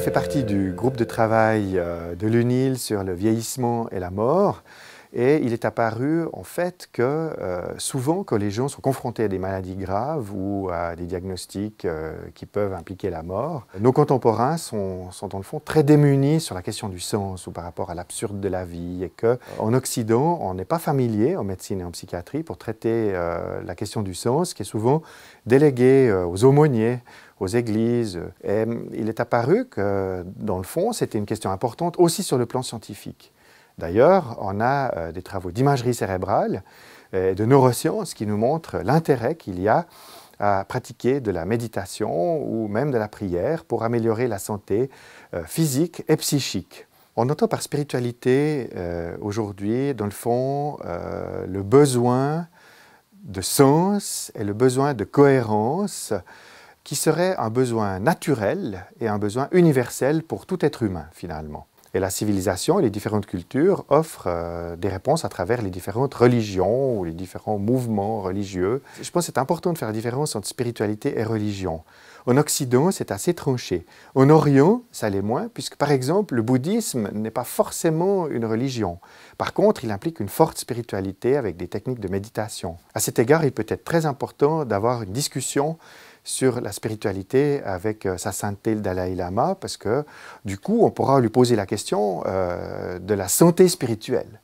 J'ai fait partie du groupe de travail euh, de l'UNIL sur le vieillissement et la mort. Et il est apparu en fait que euh, souvent quand les gens sont confrontés à des maladies graves ou à des diagnostics euh, qui peuvent impliquer la mort, nos contemporains sont, sont, dans le fond très démunis sur la question du sens ou par rapport à l'absurde de la vie et que en Occident on n'est pas familier en médecine et en psychiatrie pour traiter la question du sens qui est souvent déléguée aux aumôniers aux églises. Et euh, il est apparu que, dans le fond, c'était une question importante aussi sur le plan scientifique. D'ailleurs, on a euh, des travaux d'imagerie cérébrale euh, et de neurosciences qui nous montrent l'intérêt qu'il y a à pratiquer de la méditation ou même de la prière pour améliorer la santé physique et psychique. On entend par spiritualité aujourd'hui, dans le fond, le besoin de sens et le besoin de cohérence qui serait un besoin naturel et un besoin universel pour tout être humain finalement. Et la civilisation et les différentes cultures offrent euh, des réponses à travers les différentes religions ou les différents mouvements religieux. Je pense que c'est important de faire la différence entre spiritualité et religion. En Occident, c'est assez tranché. En Orient, ça l'est moins, puisque par exemple, le bouddhisme n'est pas forcément une religion. Par contre, il implique une forte spiritualité avec des techniques de méditation. À cet égard, il peut être très important d'avoir une discussion sur la spiritualité avec euh, sa sainteté le Dalai Lama, parce que du coup, on pourra lui poser la question euh, de la santé spirituelle.